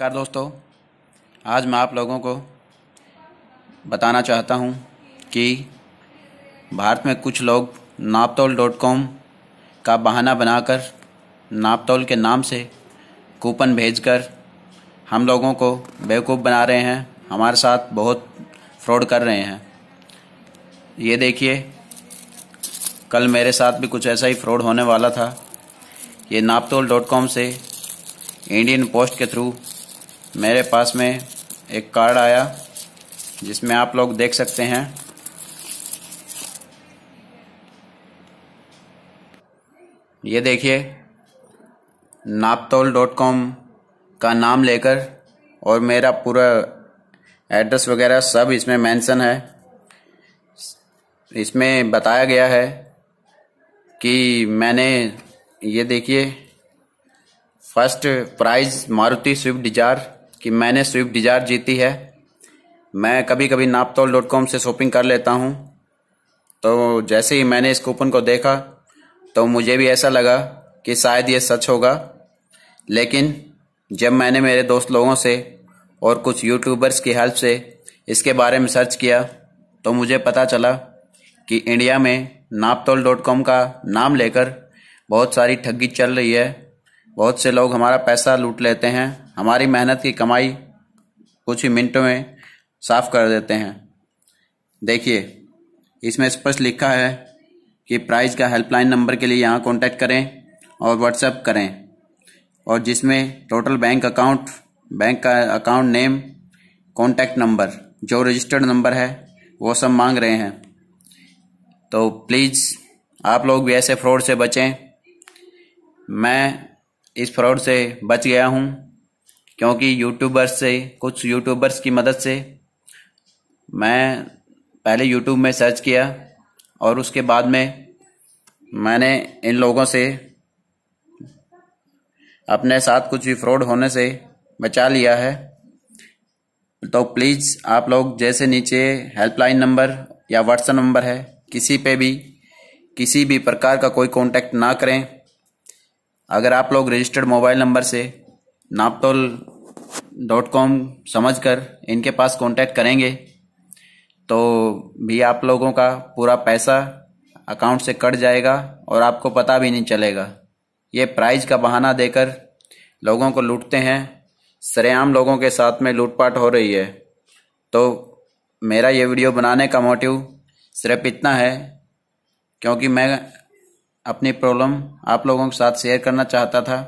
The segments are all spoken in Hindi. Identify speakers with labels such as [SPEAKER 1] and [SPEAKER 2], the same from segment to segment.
[SPEAKER 1] नमस्कार दोस्तों आज मैं आप लोगों को बताना चाहता हूं कि भारत में कुछ लोग नापतौल डॉट कॉम का बहाना बनाकर नापतौल के नाम से कूपन भेजकर हम लोगों को बेवकूफ़ बना रहे हैं हमारे साथ बहुत फ्रॉड कर रहे हैं ये देखिए कल मेरे साथ भी कुछ ऐसा ही फ्रॉड होने वाला था ये नापतोल डॉट कॉम से इंडियन पोस्ट के थ्रू मेरे पास में एक कार्ड आया जिसमें आप लोग देख सकते हैं ये देखिए नापतोल डॉट कॉम का नाम लेकर और मेरा पूरा एड्रेस वगैरह सब इसमें मेंशन है इसमें बताया गया है कि मैंने ये देखिए first prize Maruti Swift Dzire कि मैंने स्विफ्ट डिजायर जीती है मैं कभी कभी नापतोल डॉट कॉम से शॉपिंग कर लेता हूँ तो जैसे ही मैंने इस कूपन को देखा तो मुझे भी ऐसा लगा कि शायद ये सच होगा लेकिन जब मैंने मेरे दोस्त लोगों से और कुछ यूट्यूबर्स की हेल्प से इसके बारे में सर्च किया तो मुझे पता चला कि इंडिया में नापतोल डॉट कॉम का नाम लेकर बहुत सारी ठगी चल रही है बहुत से लोग हमारा पैसा लूट लेते हैं हमारी मेहनत की कमाई कुछ ही मिनटों में साफ कर देते हैं देखिए इसमें स्पष्ट लिखा है कि प्राइस का हेल्पलाइन नंबर के लिए यहाँ कांटेक्ट करें और व्हाट्सएप करें और जिसमें टोटल बैंक अकाउंट बैंक का अकाउंट नेम कांटेक्ट नंबर जो रजिस्टर्ड नंबर है वो सब मांग रहे हैं तो प्लीज़ आप लोग भी ऐसे फ्रॉड से बचें मैं इस फ्रॉड से बच गया हूँ क्योंकि यूट्यूबर्स से कुछ यूट्यूबर्स की मदद से मैं पहले यूट्यूब में सर्च किया और उसके बाद में मैंने इन लोगों से अपने साथ कुछ भी फ्रॉड होने से बचा लिया है तो प्लीज़ आप लोग जैसे नीचे हेल्पलाइन नंबर या व्हाट्सएप नंबर है किसी पे भी किसी भी प्रकार का कोई कांटेक्ट ना करें अगर आप लोग रजिस्टर्ड मोबाइल नंबर से नापतोल डॉट कॉम समझ कर इनके पास कॉन्टैक्ट करेंगे तो भी आप लोगों का पूरा पैसा अकाउंट से कट जाएगा और आपको पता भी नहीं चलेगा ये प्राइज का बहाना देकर लोगों को लूटते हैं सरेआम लोगों के साथ में लूटपाट हो रही है तो मेरा ये वीडियो बनाने का मोटिव सिर्फ इतना है क्योंकि मैं अपनी प्रॉब्लम आप लोगों के साथ शेयर करना चाहता था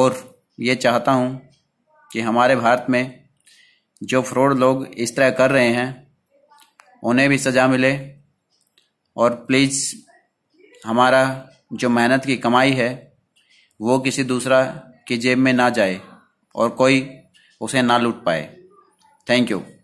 [SPEAKER 1] और ये चाहता हूँ कि हमारे भारत में जो फ्रॉड लोग इस तरह कर रहे हैं उन्हें भी सज़ा मिले और प्लीज़ हमारा जो मेहनत की कमाई है वो किसी दूसरा की जेब में ना जाए और कोई उसे ना लूट पाए थैंक यू